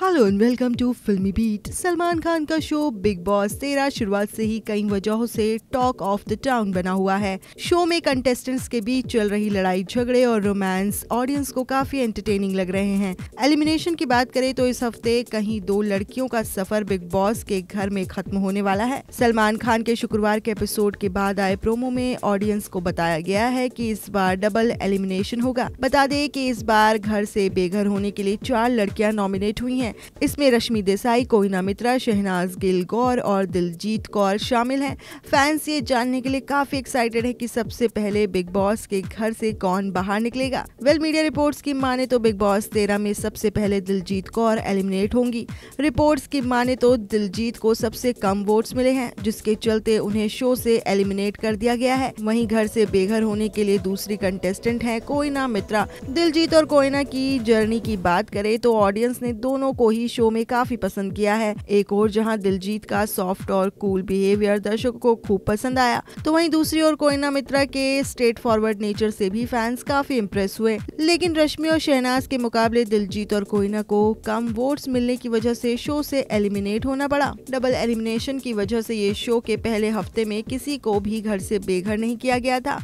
hello and welcome to Filmibeat Salman Khan का show big boss तेरह शुरुआत से ही कई वजहों से टॉक ऑफ द टाउन बना हुआ है शो में कंटेस्टेंट्स के बीच चल रही लड़ाई झगड़े और रोमांस ऑडियंस को काफी एंटरटेनिंग लग रहे हैं एलिमिनेशन की बात करें तो इस हफ्ते कहीं दो लड़कियों का सफर बिग बॉस के घर में खत्म होने वाला है सलमान खान के शुक्रवार के एपिसोड के बाद आए प्रोमो में ऑडियंस को बताया गया है की इस बार डबल एलिमिनेशन होगा बता दें की इस बार घर ऐसी बेघर होने के लिए चार लड़कियाँ नॉमिनेट हुई है हैं इसमें रश्मि देसाई कोहिना मित्रा शहनाज गिल गौर और दिलजीत कौर शामिल हैं फैंस ये जानने के लिए काफी एक्साइटेड है कि सबसे पहले बिग बॉस के घर से कौन बाहर निकलेगा वेल मीडिया रिपोर्ट्स की माने तो बिग बॉस तेरह में सबसे पहले दिलजीत कौर एलिमिनेट होंगी रिपोर्ट्स की माने तो दिलजीत को सबसे कम वोट्स मिले हैं जिसके चलते उन्हें शो से एलिमिनेट कर दिया गया है वहीं घर से बेघर होने के लिए दूसरी कंटेस्टेंट है कोयना मित्रा दिलजीत और कोयना की जर्नी की बात करें तो ऑडियंस ने दोनों को ही शो में काफी पसंद किया है एक और जहां दिलजीत का सॉफ्ट और कूल बिहेवियर दर्शकों को खूब पसंद आया तो वहीं दूसरी ओर कोयना मित्रा के स्ट्रेट फॉरवर्ड नेचर से भी फैंस काफी इम्प्रेस हुए लेकिन रश्मि और शहनाज के मुकाबले दिलजीत और कोयना को कम वोट्स मिलने की वजह से शो से एलिमिनेट होना पड़ा डबल एलिमिनेशन की वजह से ये शो के पहले हफ्ते में किसी को भी घर से बेघर नहीं किया गया था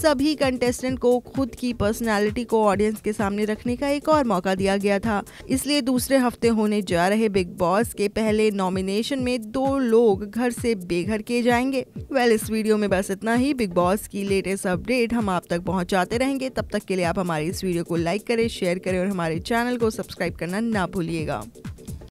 सभी कंटेस्टेंट को खुद की पर्सनैलिटी को ऑडियंस के सामने रखने का एक और मौका दिया गया था इसलिए दूसरे हफ्ते हफ्ते होने जा रहे बिग बॉस के पहले नॉमिनेशन में दो लोग घर से बेघर किए जाएंगे वेल इस वीडियो में बस इतना ही बिग बॉस की लेटेस्ट अपडेट हम आप तक पहुंचाते रहेंगे तब तक के लिए आप हमारे इस वीडियो को लाइक करें शेयर करें और हमारे चैनल को सब्सक्राइब करना ना भूलिएगा